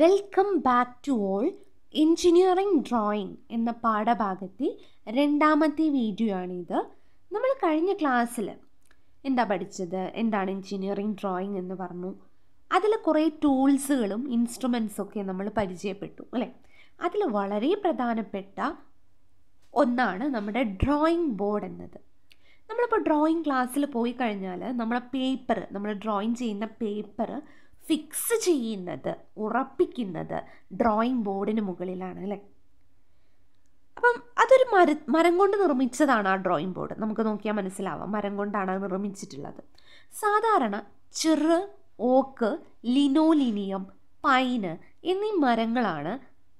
welcome back to all engineering drawing എന്ന പാഠഭാഗത്തെ രണ്ടാമത്തെ വീഡിയോ ആണിത് നമ്മൾ കഴിഞ്ഞ ക്ലാസ്സിൽ എന്താ പഠിച്ചത് എന്താണ് എൻജിനീയറിംഗ് ഡ്രോയിങ് എന്ന് പറഞ്ഞു അതിൽ കുറേ ടൂൾസുകളും ഇൻസ്ട്രുമെൻസൊക്കെ നമ്മൾ പരിചയപ്പെട്ടു അല്ലേ അതിൽ വളരെ പ്രധാനപ്പെട്ട ഒന്നാണ് നമ്മുടെ ഡ്രോയിങ് ബോർഡ് എന്നത് നമ്മളിപ്പോൾ ഡ്രോയിങ് ക്ലാസ്സിൽ പോയി കഴിഞ്ഞാൽ നമ്മളെ പേപ്പർ നമ്മൾ ഡ്രോയിങ് ചെയ്യുന്ന പേപ്പർ ഫിക്സ് ചെയ്യുന്നത് ഉറപ്പിക്കുന്നത് ഡ്രോയിങ് ബോർഡിന് മുകളിലാണ് അല്ലേ അപ്പം അതൊരു മര മരം കൊണ്ട് നിർമ്മിച്ചതാണ് ആ ഡ്രോയിങ് ബോർഡ് നമുക്ക് നോക്കിയാൽ മനസ്സിലാവാം മരം കൊണ്ടാണ് നിർമ്മിച്ചിട്ടുള്ളത് സാധാരണ ചെറ് ഓക്ക് ലിനോലിനിയം പൈന് എന്നീ മരങ്ങളാണ്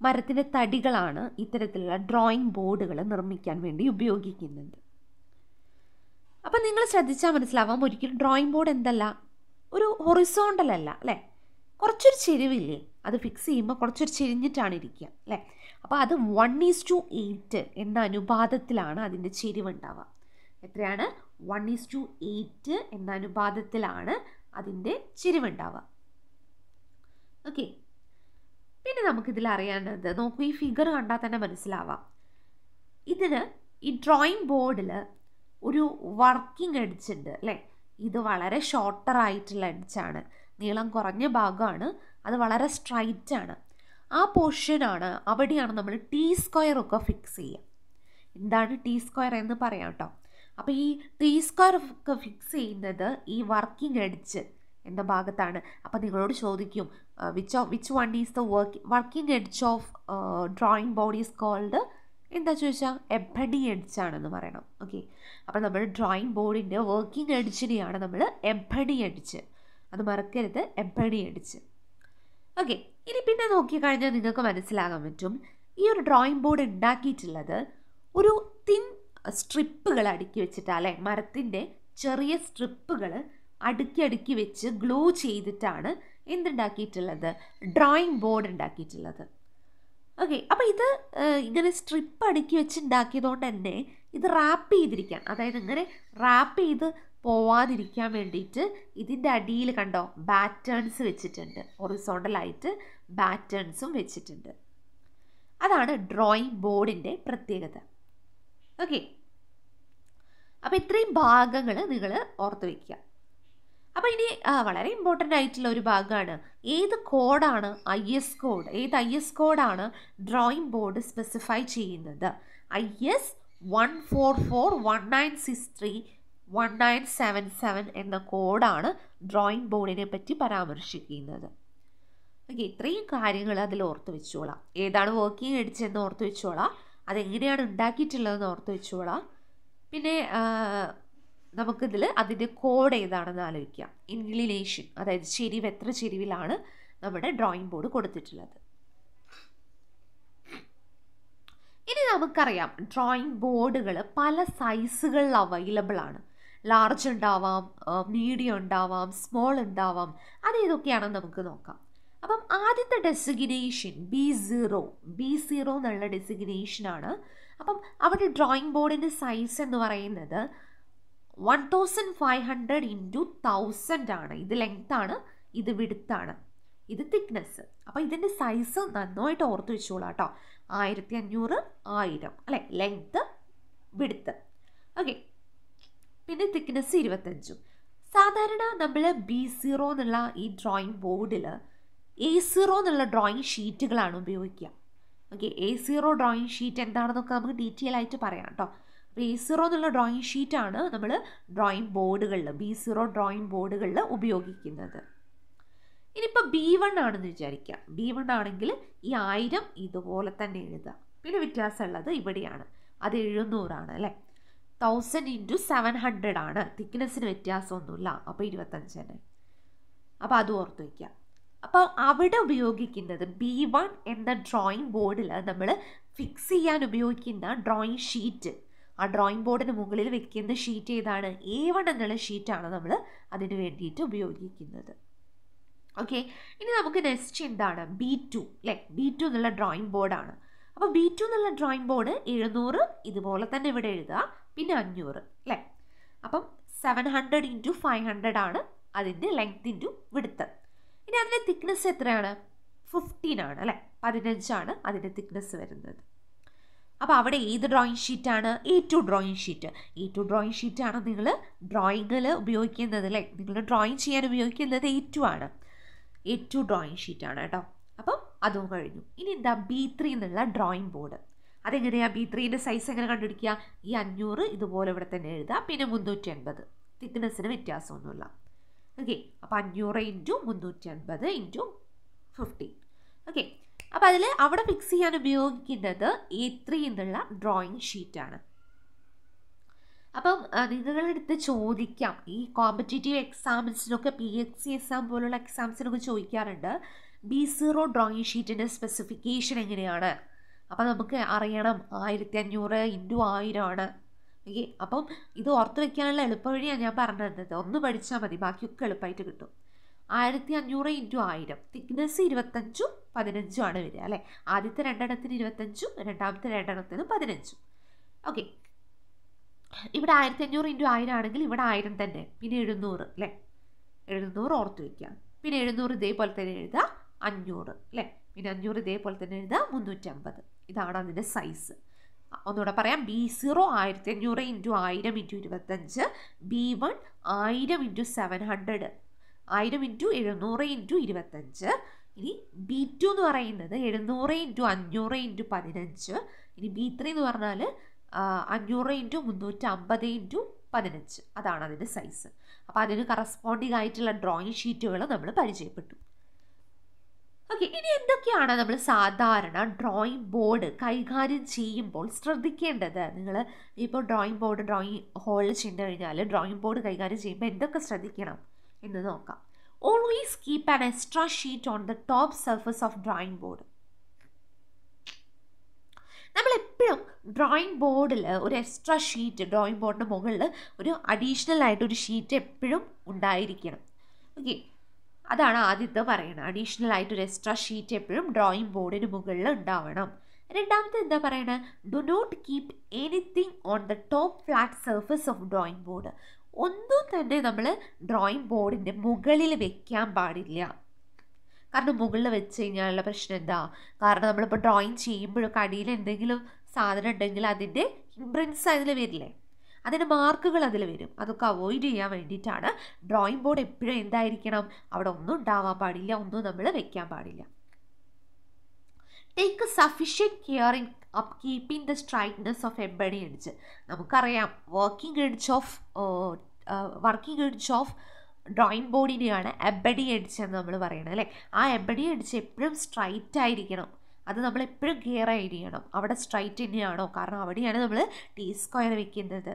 മരത്തിൻ്റെ തടികളാണ് ഇത്തരത്തിലുള്ള ഡ്രോയിങ് ബോർഡുകൾ നിർമ്മിക്കാൻ വേണ്ടി ഉപയോഗിക്കുന്നത് അപ്പം നിങ്ങൾ ശ്രദ്ധിച്ചാൽ മനസ്സിലാവാം ഒരിക്കലും ഡ്രോയിങ് ബോർഡ് എന്തല്ല ഒരു ഹൊറിസോണ്ടൽ അല്ല അല്ലേ കുറച്ചൊരു ചെരിവില്ലേ അത് ഫിക്സ് ചെയ്യുമ്പോൾ കുറച്ചൊരു ചെരിഞ്ഞിട്ടാണ് ഇരിക്കുക അല്ലേ അപ്പോൾ അത് വൺ ഈസ് ടു എയ്റ്റ് എന്ന അനുപാതത്തിലാണ് അതിൻ്റെ ഉണ്ടാവുക എത്രയാണ് വൺ ഈസ് ടു എയ്റ്റ് എന്ന അനുപാതത്തിലാണ് അതിൻ്റെ ഉണ്ടാവുക ഓക്കെ പിന്നെ നമുക്കിതിൽ അറിയാനത് നോക്കൂ ഈ ഫിഗർ കണ്ടാൽ തന്നെ മനസ്സിലാവാം ഇതിന് ഈ ഡ്രോയിങ് ബോർഡിൽ ഒരു വർക്കിംഗ് അടിച്ചിട്ടുണ്ട് അല്ലേ ഇത് വളരെ ഷോർട്ടർ ആയിട്ടുള്ള എഡ്ജാണ് നീളം കുറഞ്ഞ ഭാഗമാണ് അത് വളരെ സ്ട്രൈറ്റ് ആണ് ആ പോർഷനാണ് അവിടെയാണ് നമ്മൾ ടി സ്ക്വയർ ഒക്കെ ഫിക്സ് ചെയ്യുക എന്താണ് ടി സ്ക്വയർ എന്ന് പറയാം കേട്ടോ അപ്പോൾ ഈ ടി സ്ക്വയർ ഒക്കെ ഫിക്സ് ചെയ്യുന്നത് ഈ വർക്കിംഗ് എഡ്ജ് എൻ്റെ ഭാഗത്താണ് അപ്പോൾ നിങ്ങളോട് ചോദിക്കും which which one is the work working edge of drawing body is called എന്താ ചോദിച്ചാൽ എബഡി എഡ്ജ് ആണെന്ന് പറയണം ഓക്കെ അപ്പോൾ നമ്മൾ ഡ്രോയിങ് ബോർഡിൻ്റെ വർക്കിംഗ് എഡിച്ചിനെയാണ് നമ്മൾ എബഡി എഡ്ജ് അത് മറക്കരുത് എബഡി എഡ്ജ് ഓക്കെ ഇനി പിന്നെ നോക്കിക്കഴിഞ്ഞാൽ നിങ്ങൾക്ക് മനസ്സിലാകാൻ പറ്റും ഈ ഒരു ഡ്രോയിങ് ബോർഡ് ഉണ്ടാക്കിയിട്ടുള്ളത് ഒരു തിൻ സ്ട്രിപ്പുകൾ അടുക്കി വെച്ചിട്ടാണ് അല്ലേ മരത്തിൻ്റെ ചെറിയ സ്ട്രിപ്പുകൾ അടുക്കി അടുക്കി വെച്ച് ഗ്ലൂ ചെയ്തിട്ടാണ് എന്തുണ്ടാക്കിയിട്ടുള്ളത് ഡ്രോയിങ് ബോർഡ് ഉണ്ടാക്കിയിട്ടുള്ളത് ഓക്കെ അപ്പോൾ ഇത് ഇങ്ങനെ സ്ട്രിപ്പ് അടുക്കി വെച്ച് ഉണ്ടാക്കിയതുകൊണ്ട് തന്നെ ഇത് റാപ്പ് ചെയ്തിരിക്കാൻ അതായത് ഇങ്ങനെ റാപ്പ് ചെയ്ത് പോവാതിരിക്കാൻ വേണ്ടിയിട്ട് ഇതിൻ്റെ അടിയിൽ കണ്ടോ ബാറ്റേൺസ് വെച്ചിട്ടുണ്ട് ഒറിസോണ്ടലായിട്ട് ബാറ്റേൺസും വെച്ചിട്ടുണ്ട് അതാണ് ഡ്രോയിങ് ബോർഡിൻ്റെ പ്രത്യേകത ഓക്കെ അപ്പോൾ ഇത്രയും ഭാഗങ്ങൾ നിങ്ങൾ ഓർത്ത് വയ്ക്കുക അപ്പോൾ ഇനി വളരെ ഇമ്പോർട്ടൻ്റ് ആയിട്ടുള്ള ഒരു ഭാഗമാണ് ഏത് കോഡാണ് ഐ എസ് കോഡ് ഏത് ഐ എസ് കോഡാണ് ഡ്രോയിങ് ബോർഡ് സ്പെസിഫൈ ചെയ്യുന്നത് I S one four four one nine six three one nine seven seven എന്ന കോഡാണ് ഡ്രോയിങ് ബോർഡിനെ പറ്റി പരാമർശിക്കുന്നത് ഓക്കെ ഇത്രയും കാര്യങ്ങൾ അതിൽ ഓർത്ത് വെച്ചോളാം ഏതാണ് വർക്കിംഗ് എഡിച്ചെന്ന് ഓർത്ത് വെച്ചോളാം അതെങ്ങനെയാണ് ഉണ്ടാക്കിയിട്ടുള്ളതെന്ന് ഓർത്ത് വെച്ചോളാം പിന്നെ നമുക്കിതിൽ അതിൻ്റെ കോഡ് ഏതാണെന്ന് ആലോചിക്കാം ഇൻക്ലിനേഷൻ അതായത് ചെരിവ് എത്ര ചെരിവിലാണ് നമ്മുടെ ഡ്രോയിങ് ബോർഡ് കൊടുത്തിട്ടുള്ളത് ഇനി നമുക്കറിയാം ഡ്രോയിങ് ബോർഡുകൾ പല സൈസുകളിൽ അവൈലബിൾ ആണ് ലാർജ് ഉണ്ടാവാം മീഡിയം ഉണ്ടാവാം സ്മോൾ ഉണ്ടാവാം അത് നമുക്ക് നോക്കാം അപ്പം ആദ്യത്തെ designation B zero B zero എന്നുള്ള ഡെസിഗ്നേഷനാണ് അപ്പം അവിടെ ഡ്രോയിങ് ബോർഡിൻ്റെ സൈസ് എന്ന് പറയുന്നത് one thousand five hundred into thousand ആണ് ഇത് ലെങ്ത് ആണ് ഇത് വിടുത്താണ് ഇത് തിക്നെസ് അപ്പോൾ ഇതിൻ്റെ സൈസ് നന്നായിട്ട് ഓർത്ത് വെച്ചോളാം കേട്ടോ ആയിരത്തി അഞ്ഞൂറ് ആയിരം അല്ലെ ലെങ്ത്ത് വിടുത്ത് ഓക്കെ പിന്നെ തിക്നെസ് ഇരുപത്തഞ്ചും സാധാരണ നമ്മൾ ബി സീറോ എന്നുള്ള ഈ ഡ്രോയിങ് ബോർഡിൽ എ സീറോ എന്നുള്ള ഡ്രോയിങ് ഷീറ്റുകളാണ് ഉപയോഗിക്കുക okay A zero drawing sheet എന്താണെന്നൊക്കെ നമുക്ക് ഡീറ്റെയിൽ ആയിട്ട് പറയാം കേട്ടോ അപ്പോൾ ഈ സീറോ എന്നുള്ള ഡ്രോയിങ് ഷീറ്റാണ് നമ്മൾ ഡ്രോയിങ് ബോർഡുകളിൽ ബി സീറോ ഡ്രോയിങ് ബോർഡുകളിൽ ഉപയോഗിക്കുന്നത് ഇനിയിപ്പോൾ ബി വൺ ആണെന്ന് വിചാരിക്കുക ബി വൺ ആണെങ്കിൽ ഈ ആയിരം ഇതുപോലെ തന്നെ എഴുതുക പിന്നെ വ്യത്യാസമുള്ളത് ഇവിടെയാണ് അത് എഴുന്നൂറാണ് അല്ലേ തൗസൻഡ് ഇൻറ്റു സെവൻ ഹൺഡ്രഡ് ആണ് തിക്നെസ്സിന് വ്യത്യാസമൊന്നുമില്ല അപ്പോൾ ഇരുപത്തഞ്ച് തന്നെ അപ്പോൾ അത് ഓർത്ത് വയ്ക്കുക അപ്പോൾ അവിടെ ഉപയോഗിക്കുന്നത് ബി വൺ എന്ന ഡ്രോയിങ് ബോർഡിൽ നമ്മൾ ഫിക്സ് ചെയ്യാൻ ഉപയോഗിക്കുന്ന ഡ്രോയിങ് ഷീറ്റ് ആ ഡ്രോയിങ് ബോർഡിന് മുകളിൽ വെക്കുന്ന ഷീറ്റ് ഏതാണ് ഏ വൺ എന്നുള്ള ഷീറ്റാണ് നമ്മൾ അതിന് വേണ്ടിയിട്ട് ഉപയോഗിക്കുന്നത് ഓക്കെ ഇനി നമുക്ക് നെക്സ്റ്റ് എന്താണ് ബി ടു അല്ലേ ബി ടു എന്നുള്ള ഡ്രോയിങ് ബോർഡാണ് അപ്പോൾ ബി ടു എന്നുള്ള ഡ്രോയിങ് ബോർഡ് എഴുന്നൂറ് ഇതുപോലെ തന്നെ ഇവിടെ എഴുതുക പിന്നെ അഞ്ഞൂറ് അല്ലേ അപ്പം seven hundred into five hundred ആണ് അതിൻ്റെ ലെങ്ത് ഇൻറ്റു വിടുത്ത് ഇനി അതിൻ്റെ തിക്നെസ് എത്രയാണ് ഫിഫ്റ്റീൻ ആണ് അല്ലേ പതിനഞ്ചാണ് അതിൻ്റെ തിക്നെസ് വരുന്നത് അപ്പോൾ അവിടെ ഏത് ഡ്രോയിങ് ഷീറ്റാണ് A two drawing sheet A two drawing ഷീറ്റാണ് നിങ്ങൾ ഡ്രോയിങ്ങിൽ ഉപയോഗിക്കുന്നത് അല്ലേ നിങ്ങൾ ഡ്രോയിങ് ചെയ്യാൻ ഉപയോഗിക്കുന്നത് എ ടു ആണ് എ ടു ഡ്രോയിങ് ഷീറ്റാണ് കേട്ടോ അപ്പം അതും കഴിഞ്ഞു ഇനി എന്താ ബി ത്രീ എന്നുള്ള ഡ്രോയിങ് ബോർഡ് അതെങ്ങനെയാണ് ബി ത്രീൻ്റെ സൈസ് എങ്ങനെ കണ്ടുപിടിക്കുക ഈ അഞ്ഞൂറ് ഇതുപോലെ ഇവിടെ തന്നെ എഴുതാം പിന്നെ മുന്നൂറ്റി അൻപത് തിക്നെസ്സിന് വ്യത്യാസമൊന്നുമില്ല ഓക്കെ അപ്പോൾ അഞ്ഞൂറ് ഇൻറ്റു മുന്നൂറ്റി അൻപത് ഇൻറ്റു ഫിഫ്റ്റി ഓക്കെ അപ്പോൾ അതിൽ അവിടെ ഫിക്സ് ചെയ്യാൻ ഉപയോഗിക്കേണ്ടത് എ ത്രീ എന്നുള്ള ഡ്രോയിങ് ഷീറ്റാണ് അപ്പം നിങ്ങളെടുത്ത് ചോദിക്കാം ഈ കോമ്പറ്റേറ്റീവ് എക്സാംസിനൊക്കെ പി എസ് സി എക്സാം പോലുള്ള എക്സാംസിനൊക്കെ ചോദിക്കാറുണ്ട് ബി സീറോ ഡ്രോയിങ് ഷീറ്റിൻ്റെ സ്പെസിഫിക്കേഷൻ എങ്ങനെയാണ് അപ്പം നമുക്ക് അറിയണം ആയിരത്തി അഞ്ഞൂറ് ഇൻറ്റു ആയിരമാണ് ഓക്കെ അപ്പം ഇത് ഓർത്ത് വയ്ക്കാനുള്ള എളുപ്പവഴിയാണ് ഞാൻ പറഞ്ഞു തന്നത് ഒന്ന് പഠിച്ചാൽ മതി ബാക്കിയൊക്കെ എളുപ്പമായിട്ട് കിട്ടും ആയിരത്തി അഞ്ഞൂറ് ഇൻറ്റു ആയിരം തിക്നെസ് ഇരുപത്തഞ്ചും പതിനഞ്ചും ആണ് വരിക അല്ലേ ആദ്യത്തെ രണ്ടെണ്ണത്തിന് ഇരുപത്തഞ്ചും രണ്ടാമത്തെ രണ്ടെണ്ണത്തിന് പതിനഞ്ചും ഓക്കെ ഇവിടെ ആയിരത്തി അഞ്ഞൂറ് ഇൻറ്റു ആയിരം ആണെങ്കിൽ ഇവിടെ ആയിരം തന്നെ പിന്നെ എഴുന്നൂറ് അല്ലേ എഴുന്നൂറ് ഓർത്ത് വയ്ക്കുക പിന്നെ എഴുന്നൂറ് ഇതേപോലെ തന്നെ എഴുതുക അഞ്ഞൂറ് അല്ലേ പിന്നെ അഞ്ഞൂറ് ഇതേപോലെ തന്നെ എഴുതുക മുന്നൂറ്റമ്പത് ഇതാണ് അതിൻ്റെ സൈസ് ഒന്നുകൂടെ പറയാം ബി സീറോ ആയിരത്തി അഞ്ഞൂറ് ഇൻറ്റു ആയിരം ഇൻറ്റു ഇരുപത്തഞ്ച് ബി വൺ ആയിരം ഇൻറ്റു സെവൻ ഹൺഡ്രഡ് ആയിരം ഇൻറ്റു എഴുന്നൂറ് ഇൻറ്റു ഇരുപത്തഞ്ച് ഇനി ബി ടു എന്ന് പറയുന്നത് എഴുന്നൂറ് ഇൻറ്റു അഞ്ഞൂറ് ഇൻറ്റു പതിനഞ്ച് ഇനി ബി ത്രീ എന്ന് പറഞ്ഞാൽ അഞ്ഞൂറ് ഇൻറ്റു മുന്നൂറ്റി അമ്പത് ഇൻറ്റു പതിനഞ്ച് അതാണ് അതിൻ്റെ സൈസ് അപ്പോൾ അതിന് കറസ്പോണ്ടിങ് ആയിട്ടുള്ള ഡ്രോയിങ് ഷീറ്റുകൾ നമ്മൾ പരിചയപ്പെട്ടു ഓക്കെ ഇനി എന്തൊക്കെയാണ് നമ്മൾ സാധാരണ ഡ്രോയിങ് ബോർഡ് കൈകാര്യം ചെയ്യുമ്പോൾ ശ്രദ്ധിക്കേണ്ടത് നിങ്ങൾ ഇപ്പോൾ ഡ്രോയിങ് ബോർഡ് ഡ്രോയിങ് ഹോളിൽ ചെന്ന് കഴിഞ്ഞാൽ ഡ്രോയിങ് ബോർഡ് കൈകാര്യം ചെയ്യുമ്പോൾ എന്തൊക്കെ ശ്രദ്ധിക്കണം എന്ന് നോക്കാം always keep an extra sheet on the top surface of drawing board നമ്മൾ എപ്പോഴും ഡ്രോയിങ് ബോർഡിൽ ഒരു എക്സ്ട്രാ ഷീറ്റ് ഡ്രോയിങ് ബോർഡിൻ്റെ മുകളിൽ ഒരു അഡീഷണൽ ആയിട്ട് ഒരു ഷീറ്റ് എപ്പോഴും ഉണ്ടായിരിക്കണം ഓക്കെ അതാണ് ആദ്യത്തെ പറയുന്നത് അഡീഷണൽ ആയിട്ട് ഒരു എക്സ്ട്രാ ഷീറ്റ് എപ്പോഴും ഡ്രോയിങ് ബോർഡിന് മുകളിൽ ഉണ്ടാവണം രണ്ടാമത്തെ എന്താ പറയുന്നത് do not keep anything on the top flat surface of drawing board ഒന്നും തന്നെ നമ്മൾ ഡ്രോയിങ് ബോർഡിൻ്റെ മുകളിൽ വെക്കാൻ പാടില്ല കാരണം മുകളിൽ വെച്ച് കഴിഞ്ഞാലുള്ള പ്രശ്നം എന്താ കാരണം നമ്മളിപ്പോൾ ഡ്രോയിങ് ചെയ്യുമ്പോഴൊക്കെ അടിയിൽ എന്തെങ്കിലും സാധനം ഉണ്ടെങ്കിൽ അതിൻ്റെ ഇംപ്രിൻസ് അതിൽ വരില്ലേ അതിൻ്റെ മാർക്കുകൾ അതിൽ വരും അതൊക്കെ അവോയ്ഡ് ചെയ്യാൻ വേണ്ടിയിട്ടാണ് ഡ്രോയിങ് ബോർഡ് എപ്പോഴും എന്തായിരിക്കണം അവിടെ ഒന്നും ഉണ്ടാവാൻ പാടില്ല ഒന്നും നമ്മൾ വെക്കാൻ പാടില്ല take sufficient care in up keeping the straightness of ebony edge നമുക്കറിയാം working edge of working edge of drawing ബോർഡിനെയാണ് എബഡി എഡ്ജ് എന്ന് നമ്മൾ പറയുന്നത് അല്ലേ ആ എബഡി എഡ്ജ് എപ്പോഴും സ്ട്രൈറ്റ് ആയിരിക്കണം അത് നമ്മൾ എപ്പോഴും കെയർ ആയിരിക്കണം അവിടെ സ്ട്രൈറ്റ് തന്നെയാണോ കാരണം അവിടെയാണ് നമ്മൾ ടി സ്ക്വയർ വെക്കുന്നത്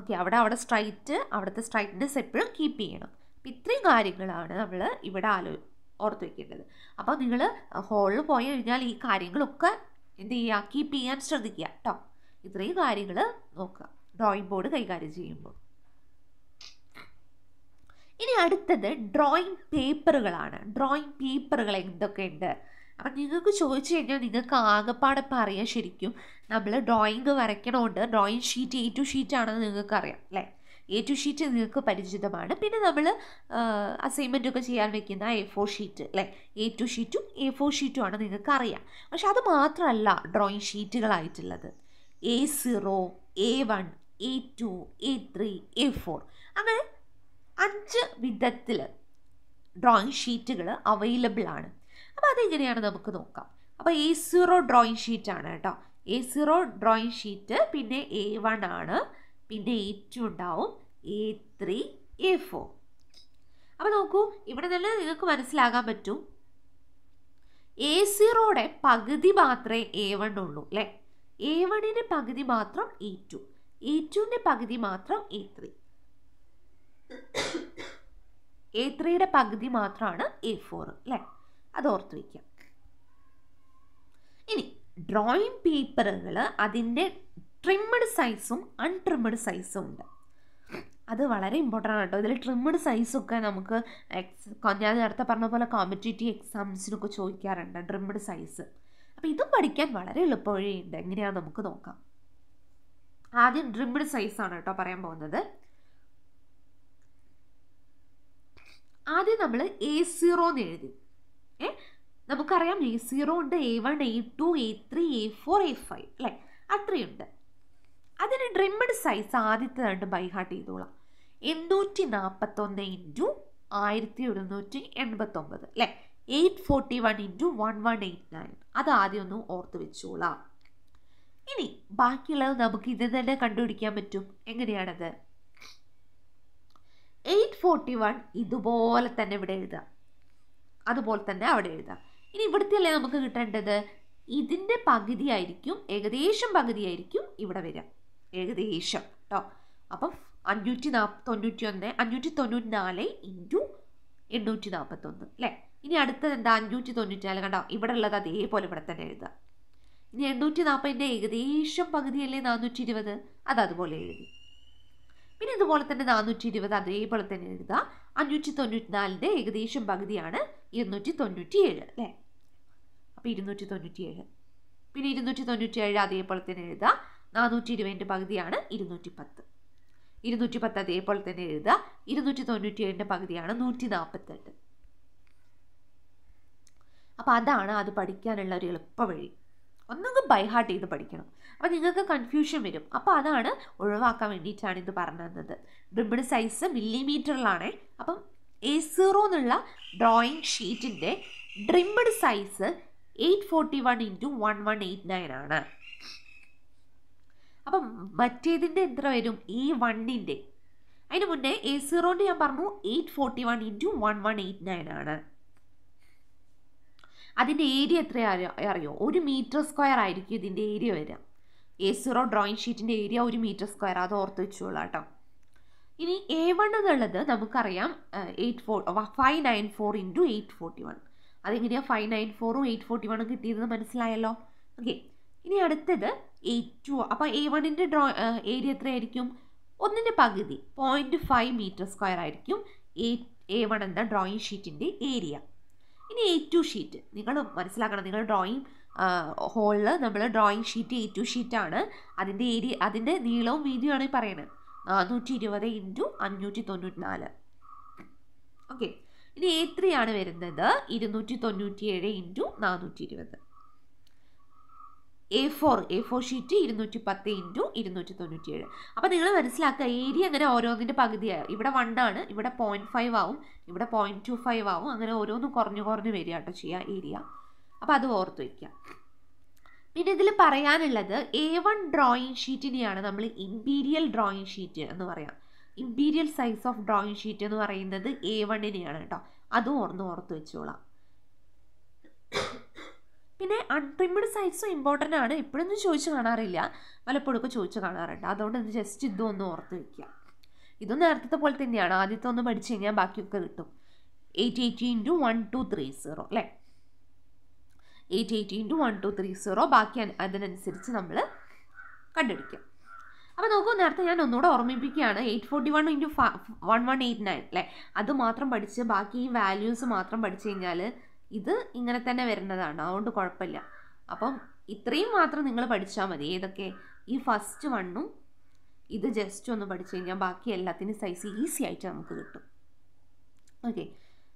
ഓക്കെ അവിടെ അവിടെ സ്ട്രൈറ്റ് അവിടുത്തെ സ്ട്രൈറ്റ്നെസ് എപ്പോഴും കീപ്പ് ചെയ്യണം അപ്പം ഇത്രയും കാര്യങ്ങളാണ് നമ്മൾ ഇവിടെ ആലോ ഓർത്ത് വെക്കേണ്ടത് അപ്പോൾ നിങ്ങൾ ഹോളിൽ പോയി കഴിഞ്ഞാൽ ഈ കാര്യങ്ങളൊക്കെ എന്ത് ചെയ്യുക കീപ്പ് ചെയ്യാൻ ശ്രദ്ധിക്കുക കേട്ടോ ഇത്രയും കാര്യങ്ങൾ നോക്കുക ഡ്രോയിങ് ബോർഡ് കൈകാര്യം ചെയ്യുമ്പോൾ ഇനി അടുത്തത് ഡ്രോയിങ് പേപ്പറുകളാണ് ഡ്രോയിങ് പേപ്പറുകൾ എന്തൊക്കെയുണ്ട് അപ്പം നിങ്ങൾക്ക് ചോദിച്ചു കഴിഞ്ഞാൽ നിങ്ങൾക്ക് ആകെപ്പാടെ പറയാം ശരിക്കും നമ്മൾ ഡ്രോയിങ് വരയ്ക്കണമുണ്ട് drawing sheet A two sheet ആണെന്ന് നിങ്ങൾക്കറിയാം അല്ലേ എ ടു ഷീറ്റ് നിങ്ങൾക്ക് പരിചിതമാണ് പിന്നെ നമ്മൾ അസൈൻമെൻറ്റൊക്കെ ചെയ്യാൻ വെക്കുന്ന എ ഫോർ ഷീറ്റ് അല്ലേ എ ടു ഷീറ്റും എ ഫോർ ഷീറ്റും ആണ് നിങ്ങൾക്ക് അറിയാം പക്ഷെ അത് മാത്രമല്ല ഡ്രോയിങ് ഷീറ്റുകളായിട്ടുള്ളത് A zero A one A two A three A four അങ്ങനെ അഞ്ച് വിധത്തിൽ ഡ്രോയിങ് ഷീറ്റുകൾ അവൈലബിൾ ആണ് അപ്പോൾ അതെങ്ങനെയാണ് നമുക്ക് നോക്കാം അപ്പോൾ എ സീറോ ഡ്രോയിങ് ഷീറ്റാണ് കേട്ടോ എ സീറോ ഡ്രോയിങ് ഷീറ്റ് പിന്നെ എ വൺ ആണ് പിന്നെ എ ടു ഉണ്ടാവും എ ത്രീ എ ഫോർ അപ്പോൾ നോക്കൂ ഇവിടെ തന്നെ നിങ്ങൾക്ക് മനസ്സിലാകാൻ പറ്റും എ സീറോയുടെ പകുതി മാത്രമേ എ വൺ ഉള്ളൂ അല്ലേ എ വണ്ണിൻ്റെ പകുതി മാത്രം എ ടു എ ടുവിൻ്റെ പകുതി മാത്രം എ ത്രീ എ ത്രീയുടെ പകുതി മാത്രമാണ് എ ഫോർ അല്ലേ അത് ഓർത്ത് വയ്ക്കാം ഇനി ഡ്രോയിങ് പേപ്പറുകൾ അതിൻ്റെ ട്രിമ്മഡ് സൈസും അൺട്രിമ്മഡ് സൈസും ഉണ്ട് അത് വളരെ ഇമ്പോർട്ടൻ്റ് ആണ് കേട്ടോ ഇതിൽ ട്രിമ്മഡ് സൈസൊക്കെ നമുക്ക് എക്സ് ഞാൻ നേരത്തെ പറഞ്ഞ പോലെ കോമ്പറ്റേറ്റീവ് എക്സാംസിനൊക്കെ ചോദിക്കാറുണ്ട് ട്രിമ്മഡ് സൈസ് അപ്പോൾ ഇതും പഠിക്കാൻ വളരെ എളുപ്പ എങ്ങനെയാണെന്ന് നമുക്ക് നോക്കാം ആദ്യം ട്രിമ്മിഡ് സൈസാണ് കേട്ടോ പറയാൻ പോകുന്നത് ആദ്യം നമ്മൾ എ സീറോ എന്ന് എഴുതി ഏ നമുക്കറിയാം എ സീറോ ഉണ്ട് A one A two A three A four A five അല്ലേ അത്രയുണ്ട് അതിന് ഡ്രിമ്മഡ് സൈസ് ആദ്യത്തെ രണ്ട് ബൈഹാർട്ട് ചെയ്തോളാം എണ്ണൂറ്റി നാൽപ്പത്തൊന്ന് ഇൻറ്റു ആയിരത്തി ഒരുന്നൂറ്റി എൺപത്തൊമ്പത് അല്ലേ eight forty one into one one eight nine അത് ആദ്യം ഒന്ന് ഓർത്ത് വെച്ചോളാം ഇനി ബാക്കിയുള്ളത് നമുക്ക് ഇത് തന്നെ കണ്ടുപിടിക്കാൻ പറ്റും എങ്ങനെയാണത് എയ്റ്റ് ഫോർട്ടി വൺ ഇതുപോലെ തന്നെ ഇവിടെ എഴുതാം അതുപോലെ തന്നെ അവിടെ എഴുതാം ഇനി ഇവിടുത്തെ അല്ലേ നമുക്ക് കിട്ടേണ്ടത് ഇതിൻ്റെ പകുതിയായിരിക്കും ഏകദേശം പകുതിയായിരിക്കും ഇവിടെ വരിക ഏകദേശം കേട്ടോ അപ്പം അഞ്ഞൂറ്റി നാ തൊണ്ണൂറ്റി ഒന്ന് അഞ്ഞൂറ്റി തൊണ്ണൂറ്റി നാല് ഇൻറ്റു എണ്ണൂറ്റി നാൽപ്പത്തൊന്ന് അല്ലേ ഇനി അടുത്തത് എന്താ അഞ്ഞൂറ്റി തൊണ്ണൂറ്റി നാല് കണ്ടോ ഇവിടെ ഉള്ളത് അതേപോലെ ഇവിടെ തന്നെ എഴുതുക ഇനി എണ്ണൂറ്റി നാൽപ്പതിൻ്റെ ഏകദേശം പകുതിയല്ലേ നാനൂറ്റി ഇരുപത് അത് അതുപോലെ എഴുതി പിന്നെ ഇതുപോലെ തന്നെ നാനൂറ്റി ഇരുപത് അതേപോലെ തന്നെ എഴുതുക അഞ്ഞൂറ്റി തൊണ്ണൂറ്റി നാലിൻ്റെ ഏകദേശം പകുതിയാണ് ഇരുന്നൂറ്റി തൊണ്ണൂറ്റി ഏഴ് അല്ലേ അപ്പോൾ ഇരുന്നൂറ്റി തൊണ്ണൂറ്റി ഏഴ് പിന്നെ ഇരുന്നൂറ്റി തൊണ്ണൂറ്റി ഏഴ് അതേപോലെ തന്നെ എഴുതുക നാനൂറ്റി ഇരുപതിൻ്റെ പകുതിയാണ് ഇരുന്നൂറ്റി പത്ത് ഇരുന്നൂറ്റി പത്ത് അതേപോലെ തന്നെ എഴുതുക ഇരുന്നൂറ്റി തൊണ്ണൂറ്റി ഏഴിൻ്റെ പകുതിയാണ് നൂറ്റി നാൽപ്പത്തെട്ട് അപ്പോൾ അതാണ് അത് പഠിക്കാനുള്ള ഒരു എളുപ്പ വഴി ഒന്നെങ്കിൽ ബൈഹാർട്ട് ചെയ്ത് പഠിക്കണം അപ്പോൾ നിങ്ങൾക്ക് കൺഫ്യൂഷൻ വരും അപ്പോൾ അതാണ് ഒഴിവാക്കാൻ വേണ്ടിയിട്ടാണ് ഇത് പറഞ്ഞു തന്നത് റിബിഡ് സൈസ് മില്ലിമീറ്ററിലാണ് അപ്പം എ സീറോ എന്നുള്ള ഡ്രോയിങ് ഷീറ്റിൻ്റെ trimmed size eight forty one into one one eight nine ആണ് അപ്പം മറ്റേതിൻ്റെ എത്ര വരും ഈ വണ്ണിൻ്റെ അതിന് മുന്നേ എ സീറോൻ്റെ ഞാൻ പറഞ്ഞു eight forty one into one one eight nine ആണ് അതിൻ്റെ ഏരിയ എത്ര അറിയോ ഒരു മീറ്റർ സ്ക്വയർ ആയിരിക്കും ഇതിൻ്റെ ഏരിയ വരിക എ സീറോ ഡ്രോയിങ് ഷീറ്റിൻ്റെ ഏരിയ ഒരു മീറ്റർ സ്ക്വയർ അത് ഓർത്ത് വെച്ചോളാം കേട്ടോ ഇനി എ വൺ എന്നുള്ളത് നമുക്കറിയാം eight four five nine four into eight forty one അതെങ്ങനെയാണ് ഫൈവ് നയൻ ഫോറും എയ്റ്റ് ഫോർട്ടി വണ്ണും കിട്ടിയതെന്ന് മനസ്സിലായല്ലോ ഓക്കെ ഇനി അടുത്തത് എ ടു അപ്പോൾ എ വണ്ണിൻ്റെ ഡ്രോ ഏരിയ എത്രയായിരിക്കും ഒന്നിൻ്റെ പകുതി പോയിൻറ്റ് ഫൈവ് മീറ്റർ സ്ക്വയർ ആയിരിക്കും എ എ വൺ എന്ന ഡ്രോയിങ് ഷീറ്റിൻ്റെ ഏരിയ ഇനി എ ടു ഷീറ്റ് നിങ്ങൾ മനസ്സിലാക്കണം നിങ്ങൾ ഡ്രോയിങ് ഹോളിൽ നമ്മൾ ഡ്രോയിങ് ഷീറ്റ് എ ടു ഷീറ്റാണ് അതിൻ്റെ ഏരിയ അതിൻ്റെ നീളവും വീതിയുമാണ് ഈ പറയുന്നത് നാനൂറ്റി ഇരുപത് ഇൻറ്റു അഞ്ഞൂറ്റി തൊണ്ണൂറ്റി നാല് ഓക്കെ ഇനി എ ത്രീ ആണ് വരുന്നത് ഇരുന്നൂറ്റി തൊണ്ണൂറ്റി ഏഴ് ഇൻറ്റു നാനൂറ്റി ഇരുപത് A four A four sheet ഇരുന്നൂറ്റി പത്ത് ഇൻറ്റു ഇരുന്നൂറ്റി തൊണ്ണൂറ്റിയേഴ് അപ്പോൾ നിങ്ങൾ മനസ്സിലാക്കുക ഏരിയ അങ്ങനെ ഓരോന്നിൻ്റെ പകുതിയായി ഇവിടെ വണ്ണാണ് ഇവിടെ പോയിൻറ്റ് ഫൈവ് ആവും ഇവിടെ പോയിൻറ്റ് ടു ഫൈവ് ആവും അങ്ങനെ ഓരോന്നും കുറഞ്ഞു കുറഞ്ഞു വരിക കേട്ടോ ചെയ്യുക ഏരിയ അപ്പോൾ അത് ഓർത്ത് വയ്ക്കുക പിന്നെ ഇതിൽ പറയാനുള്ളത് എ വൺ ഡ്രോയിങ് ഷീറ്റിനെയാണ് നമ്മൾ ഇമ്പീരിയൽ ഡ്രോയിങ് ഷീറ്റ് എന്ന് പറയാം imperial size of drawing sheet എന്ന് പറയുന്നത് എ വണ്ണിനെയാണ് കേട്ടോ അതും ഓർന്ന് ഓർത്ത് വെച്ചോളാം പിന്നെ അൺട്രിംഡ് സൈസും ഇമ്പോർട്ടൻ്റ് ആണ് ഇപ്പോഴൊന്നും ചോദിച്ചു കാണാറില്ല വല്ലപ്പോഴും ഒക്കെ ചോദിച്ചു കാണാറുണ്ട് അതുകൊണ്ട് ജസ്റ്റ് ഇതും ഒന്ന് ഓർത്ത് വയ്ക്കുക ഇതും നേരത്തെ പോലെ തന്നെയാണ് ആദ്യത്തെ ഒന്ന് പഠിച്ചു കഴിഞ്ഞാൽ ബാക്കിയൊക്കെ കിട്ടും eight eighty into one two three zero അല്ലേ eight eighty into one two three zero ബാക്കി അതിനനുസരിച്ച് നമ്മൾ കണ്ടുപിടിക്കുക അപ്പോൾ നോക്കൂ നേരത്തെ ഞാൻ ഒന്നുകൂടെ ഓർമ്മിപ്പിക്കുകയാണ് eight forty one into one one eight nine അല്ലേ അത് മാത്രം പഠിച്ച് ബാക്കി ഈ വാല്യൂസ് മാത്രം പഠിച്ചു കഴിഞ്ഞാൽ ഇത് ഇങ്ങനെ തന്നെ വരേണ്ടതാണ് അതുകൊണ്ട് കുഴപ്പമില്ല അപ്പം ഇത്രയും മാത്രം നിങ്ങൾ പഠിച്ചാൽ മതി ഏതൊക്കെ ഈ ഫസ്റ്റ് വണ്ണും ഇത് ജസ്റ്റ് ഒന്ന് പഠിച്ചു കഴിഞ്ഞാൽ ബാക്കി എല്ലാത്തിനും സൈസ് ഈസി ആയിട്ട് നമുക്ക് കിട്ടും ഓക്കെ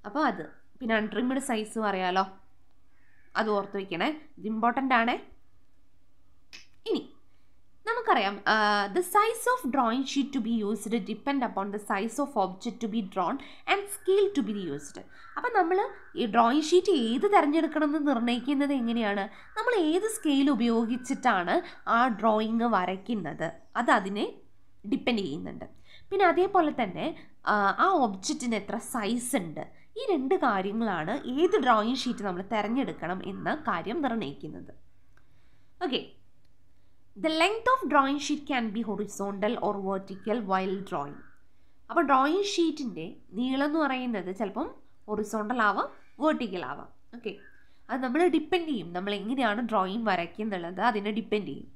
അപ്പോൾ അത് പിന്നെ അൺട്രിമിഡ് സൈസ് പറയാലോ അത് ഓർത്ത് വയ്ക്കണേ ഇത് ഇമ്പോർട്ടൻ്റ് ആണേ ഇനി നമുക്കറിയാം the size of drawing sheet to be used depend upon the size of object to be drawn and scale to be used അപ്പം നമ്മൾ ഈ ഡ്രോയിങ് ഷീറ്റ് ഏത് തിരഞ്ഞെടുക്കണം എന്ന് നിർണ്ണയിക്കുന്നത് എങ്ങനെയാണ് നമ്മൾ ഏത് സ്കെയിൽ ഉപയോഗിച്ചിട്ടാണ് ആ ഡ്രോയിങ് വരയ്ക്കുന്നത് അത് അതിനെ ഡിപ്പെൻഡ് ചെയ്യുന്നുണ്ട് പിന്നെ അതേപോലെ തന്നെ ആ ഒബ്ജക്റ്റിന് എത്ര സൈസ് ഉണ്ട് ഈ രണ്ട് കാര്യങ്ങളാണ് ഏത് ഡ്രോയിങ് ഷീറ്റ് നമ്മൾ തിരഞ്ഞെടുക്കണം എന്ന കാര്യം നിർണ്ണയിക്കുന്നത് okay the length of drawing sheet can be horizontal or vertical while drawing അപ്പോൾ ഡ്രോയിങ് ഷീറ്റിൻ്റെ നീളം എന്ന് പറയുന്നത് ചിലപ്പം ഒറിസോണ്ടൽ ആവാം വെർട്ടിക്കൽ ആവാം ഓക്കെ അത് നമ്മൾ ഡിപ്പെൻഡ് ചെയ്യും നമ്മൾ എങ്ങനെയാണ് ഡ്രോയിങ് വരയ്ക്കുന്നുള്ളത് അതിനെ ഡിപ്പെൻഡ് ചെയ്യും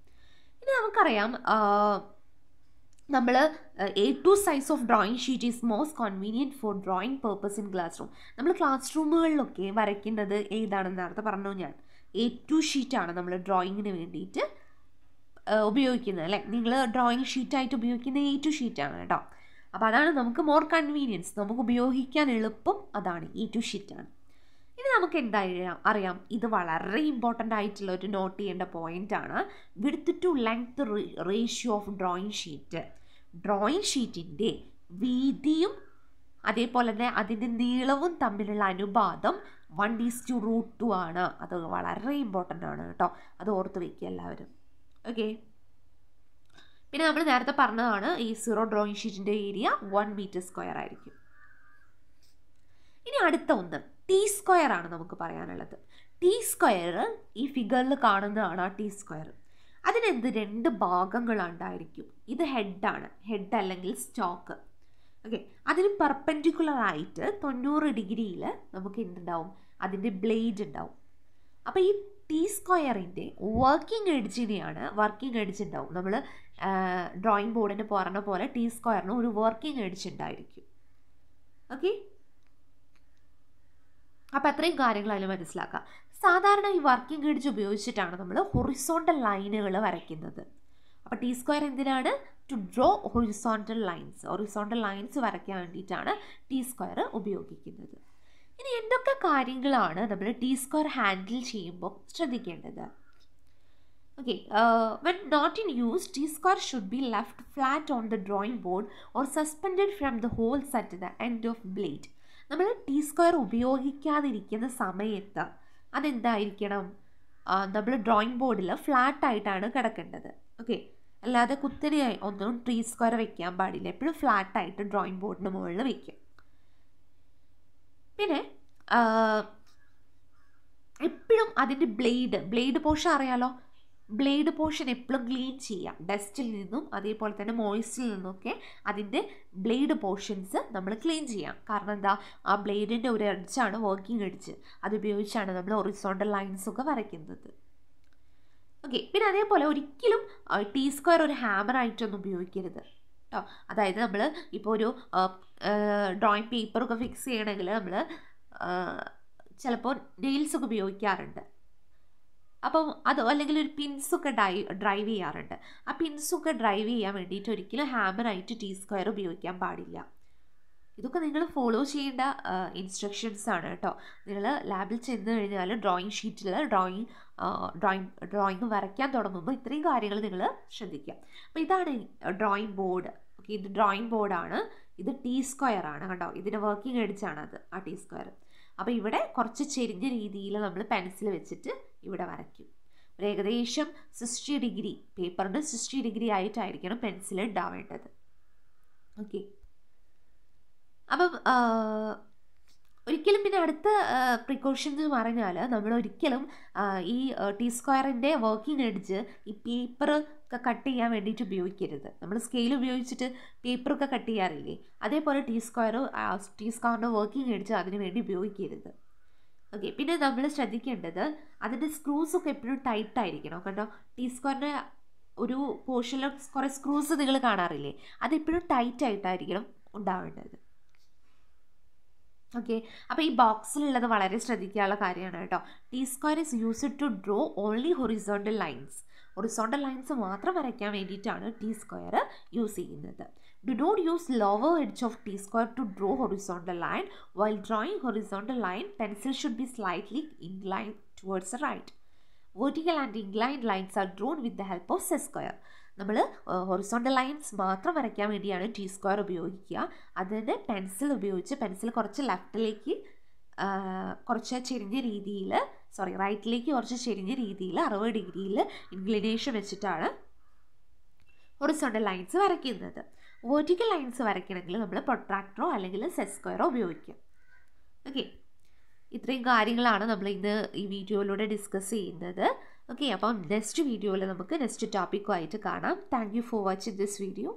ഇനി നമുക്കറിയാം നമ്മൾ A two size of drawing sheet is most convenient for drawing purpose in classroom നമ്മൾ ക്ലാസ് റൂമുകളിലൊക്കെ വരയ്ക്കുന്നത് ഏതാണെന്ന് നേരത്തെ പറഞ്ഞു ഞാൻ എ ടു ഷീറ്റാണ് നമ്മൾ ഡ്രോയിങ്ങിന് വേണ്ടിയിട്ട് ഉപയോഗിക്കുന്നത് അല്ലേ നിങ്ങൾ ഡ്രോയിങ് ഷീറ്റായിട്ട് ഉപയോഗിക്കുന്ന എ ടു ഷീറ്റാണ് കേട്ടോ അപ്പോൾ അതാണ് നമുക്ക് മോർ കൺവീനിയൻസ് നമുക്ക് ഉപയോഗിക്കാൻ എളുപ്പം അതാണ് എ ടു ഷീറ്റാണ് ഇനി നമുക്ക് എന്തായാലും അറിയാം ഇത് വളരെ ഇമ്പോർട്ടൻ്റ് ആയിട്ടുള്ള ഒരു നോട്ട് ചെയ്യേണ്ട പോയിൻ്റാണ് width to length ratio of drawing sheet drawing ഷീറ്റിൻ്റെ വീതിയും അതേപോലെ തന്നെ അതിൻ്റെ നീളവും തമ്മിലുള്ള അനുപാതം one is to root two ആണ് അത് വളരെ ഇമ്പോർട്ടൻ്റ് ആണ് കേട്ടോ അത് ഓർത്ത് വയ്ക്കുക എല്ലാവരും ഓക്കെ പിന്നെ നമ്മൾ നേരത്തെ പറഞ്ഞതാണ് ഈ സീറോ ഡ്രോയിങ് ഷീറ്റിൻ്റെ ഏരിയ വൺ മീറ്റർ സ്ക്വയർ ആയിരിക്കും ഇനി അടുത്ത ഒന്ന് ടി സ്ക്വയർ ആണ് നമുക്ക് പറയാനുള്ളത് ടി സ്ക്വയർ ഈ ഫിഗറിൽ കാണുന്നതാണ് ആ ടി സ്ക്വയർ അതിനെന്ത് രണ്ട് ഭാഗങ്ങളുണ്ടായിരിക്കും ഇത് ഹെഡാണ് ഹെഡ് അല്ലെങ്കിൽ സ്റ്റോക്ക് ഓക്കെ അതിന് പെർപെൻഡിക്കുലർ ആയിട്ട് തൊണ്ണൂറ് ഡിഗ്രിയിൽ നമുക്ക് എന്തുണ്ടാവും അതിൻ്റെ ബ്ലേഡ് ഉണ്ടാവും അപ്പോൾ ഈ ടി സ്ക്വയറിൻ്റെ വർക്കിംഗ് എഡ്ജിനെയാണ് വർക്കിംഗ് എഡ്ജ് ഉണ്ടാവും നമ്മൾ ഡ്രോയിങ് ബോർഡിന് പറഞ്ഞ പോലെ ടി സ്ക്വയറിന് ഒരു വർക്കിംഗ് എഡ്ജ് ഉണ്ടായിരിക്കും ഓക്കെ അപ്പോൾ അത്രയും കാര്യങ്ങൾ അതിൽ മനസ്സിലാക്കാം സാധാരണ ഈ വർക്കിംഗ് എഡ്ജ് ഉപയോഗിച്ചിട്ടാണ് നമ്മൾ ഹൊറിസോണ്ടൽ ലൈനുകൾ വരയ്ക്കുന്നത് അപ്പോൾ ടി സ്ക്വയർ എന്തിനാണ് to draw horizontal lines horizontal lines വരയ്ക്കാൻ വേണ്ടിയിട്ടാണ് ടി സ്ക്വയർ ഉപയോഗിക്കുന്നത് ഇനി എന്തൊക്കെ കാര്യങ്ങളാണ് നമ്മൾ ടി സ്ക്വയർ ഹാൻഡിൽ ചെയ്യുമ്പോൾ ശ്രദ്ധിക്കേണ്ടത് okay when not in use T square should be left flat on the drawing board or suspended from the hole at the end of blade നമ്മൾ ടി സ്ക്വയർ ഉപയോഗിക്കാതിരിക്കുന്ന സമയത്ത് അതെന്തായിരിക്കണം നമ്മൾ ഡ്രോയിങ് ബോർഡിൽ flat ആയിട്ടാണ് കിടക്കേണ്ടത് okay അല്ലാതെ കുത്തിരിയായി ഒന്നും ടി സ്ക്വയർ വെക്കാൻ പാടില്ല എപ്പോഴും ഫ്ലാറ്റായിട്ട് ഡ്രോയിങ് ബോർഡിന് മുകളിൽ വെക്കും പിന്നെ എപ്പോഴും അതിൻ്റെ ബ്ലേഡ് ബ്ലേഡ് പോഷൻ അറിയാലോ ബ്ലേഡ് പോർഷൻ എപ്പോഴും ക്ലീൻ ചെയ്യാം ഡസ്റ്റിൽ നിന്നും അതേപോലെ തന്നെ മോയിസ്റ്റിൽ നിന്നൊക്കെ അതിൻ്റെ ബ്ലേഡ് പോർഷൻസ് നമ്മൾ ക്ലീൻ ചെയ്യാം കാരണം എന്താ ആ ബ്ലേഡിൻ്റെ ഒരു എഡ്ജാണ് വർക്കിംഗ് എഡ്ജ് അതുപയോഗിച്ചാണ് നമ്മൾ ഒറിസോണ്ടൽ ലൈൻസൊക്കെ ഒക്കെ വരയ്ക്കുന്നത് ഓക്കെ പിന്നെ അതേപോലെ ഒരിക്കലും ടീ സ്ക്വയർ ഒരു ഹാമർ ആയിട്ടൊന്നും ഉപയോഗിക്കരുത് കേട്ടോ അതായത് നമ്മൾ ഇപ്പോൾ ഒരു ഡ്രോയിങ് പേപ്പറൊക്കെ ഫിക്സ് ചെയ്യണമെങ്കിൽ നമ്മൾ ചിലപ്പോൾ നെയിൽസൊക്കെ ഉപയോഗിക്കാറുണ്ട് അപ്പം അതോ അല്ലെങ്കിൽ ഒരു പിൻസൊക്കെ ഡൈ ഡ്രൈവ് ചെയ്യാറുണ്ട് ആ പിൻസൊക്കെ ഡ്രൈവ് ചെയ്യാൻ വേണ്ടിയിട്ട് ഒരിക്കലും ഹാമറായിട്ട് ടീ സ്ക്വയർ ഉപയോഗിക്കാൻ പാടില്ല ഇതൊക്കെ നിങ്ങൾ ഫോളോ ചെയ്യേണ്ട ഇൻസ്ട്രക്ഷൻസ് ആണ് കേട്ടോ നിങ്ങൾ ലാബിൽ ചെന്ന് കഴിഞ്ഞാൽ ഡ്രോയിങ് ഷീറ്റിൽ ഡ്രോയിങ് ഡ്രോയിങ് ഡ്രോയിങ് വരയ്ക്കാൻ തുടങ്ങുമ്പോൾ ഇത്രയും കാര്യങ്ങൾ നിങ്ങൾ ശ്രദ്ധിക്കുക അപ്പോൾ ഇതാണ് ഡ്രോയിങ് ബോർഡ് ഓക്കെ ഇത് ഡ്രോയിങ് ബോർഡാണ് ഇത് ടി സ്ക്വയർ ആണ് കണ്ടോ ഇതിൻ്റെ വർക്കിംഗ് എഡിച്ചാണ് അത് ആ ടി സ്ക്വയർ അപ്പോൾ ഇവിടെ കുറച്ച് ചെരിഞ്ഞ രീതിയിൽ നമ്മൾ പെൻസിൽ വെച്ചിട്ട് ഇവിടെ വരയ്ക്കും ഒരു ഏകദേശം സിക്സ്റ്റി ഡിഗ്രി പേപ്പറിന് സിക്സ്റ്റി ഡിഗ്രി ആയിട്ടായിരിക്കണം പെൻസിൽ ഉണ്ടാവേണ്ടത് ഓക്കെ അപ്പം ഒരിക്കലും പിന്നെ അടുത്ത പ്രിക്കോഷൻ എന്ന് പറഞ്ഞാൽ നമ്മൾ ഒരിക്കലും ഈ ടി സ്ക്വയറിൻ്റെ വർക്കിംഗ് എഡിച്ച് ഈ പേപ്പർ ഒക്കെ കട്ട് ചെയ്യാൻ വേണ്ടിയിട്ട് ഉപയോഗിക്കരുത് നമ്മൾ സ്കെയിൽ ഉപയോഗിച്ചിട്ട് പേപ്പറൊക്കെ കട്ട് ചെയ്യാറില്ലേ അതേപോലെ ടീ സ്ക്വയറോ ടീ സ്ക്വയറിൻ്റെ വർക്കിംഗ് അടിച്ച് അതിന് വേണ്ടി ഉപയോഗിക്കരുത് ഓക്കെ പിന്നെ നമ്മൾ ശ്രദ്ധിക്കേണ്ടത് അതിൻ്റെ സ്ക്രൂസൊക്കെ എപ്പോഴും ടൈറ്റ് ആയിരിക്കണം കേട്ടോ ടീ സ്ക്വയറിൻ്റെ ഒരു പോർഷനിലും കുറേ സ്ക്രൂസ് നിങ്ങൾ കാണാറില്ലേ അതെപ്പോഴും ടൈറ്റ് ആയിട്ടായിരിക്കണം ഉണ്ടാവേണ്ടത് ഓക്കെ അപ്പോൾ ഈ ബോക്സിലുള്ളത് വളരെ ശ്രദ്ധിക്കാനുള്ള കാര്യമാണ് കേട്ടോ T square is used to draw only horizontal lines horizontal lines മാത്രം വരയ്ക്കാൻ വേണ്ടിയിട്ടാണ് ടി സ്ക്വയർ യൂസ് ചെയ്യുന്നത് do not use lower edge of T square to draw horizontal line while drawing horizontal line pencil should be slightly incline towards right vertical and inclined lines are drawn with the help of set square നമ്മൾ horizontal lines മാത്രം വരയ്ക്കാൻ വേണ്ടിയാണ് T square ഉപയോഗിക്കുക അതിന് pencil ഉപയോഗിച്ച് pencil കുറച്ച് ലെഫ്റ്റിലേക്ക് കുറച്ച് ചെരിഞ്ഞ രീതിയിൽ സോറി റൈറ്റിലേക്ക് കുറച്ച് ചെരിഞ്ഞ രീതിയിൽ അറുപത് ഡിഗ്രിയിൽ ഇൻക്ലിനേഷൻ വെച്ചിട്ടാണ് ഹൊറിസോണ്ടൽ ലൈൻസ് വരയ്ക്കുന്നത് വേർട്ടിക്കൽ ലൈൻസ് വരയ്ക്കണമെങ്കിൽ നമ്മൾ പ്രൊട്രാക്ടറോ അല്ലെങ്കിൽ സെസ്ക്വയറോ ഉപയോഗിക്കും ഓക്കെ ഇത്രയും കാര്യങ്ങളാണ് നമ്മൾ ഇന്ന് ഈ വീഡിയോയിലൂടെ ഡിസ്കസ് ചെയ്യുന്നത് ഓക്കെ അപ്പം നെക്സ്റ്റ് വീഡിയോയിൽ നമുക്ക് നെക്സ്റ്റ് ടോപ്പിക്കുമായിട്ട് കാണാം thank you for watching this video